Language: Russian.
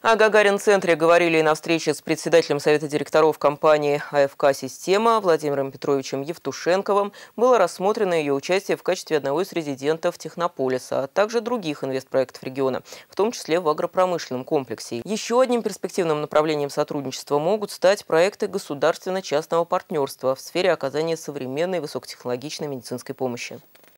О Гагарин-центре говорили и на встрече с председателем Совета директоров компании АФК «Система» Владимиром Петровичем Евтушенковым было рассмотрено ее участие в качестве одного из резидентов Технополиса, а также других инвестпроектов региона, в том числе в агропромышленном комплексе. Еще одним перспективным направлением сотрудничества могут стать проекты государственно-частного партнерства в сфере оказания современной высокотехнологичной медицинской помощи.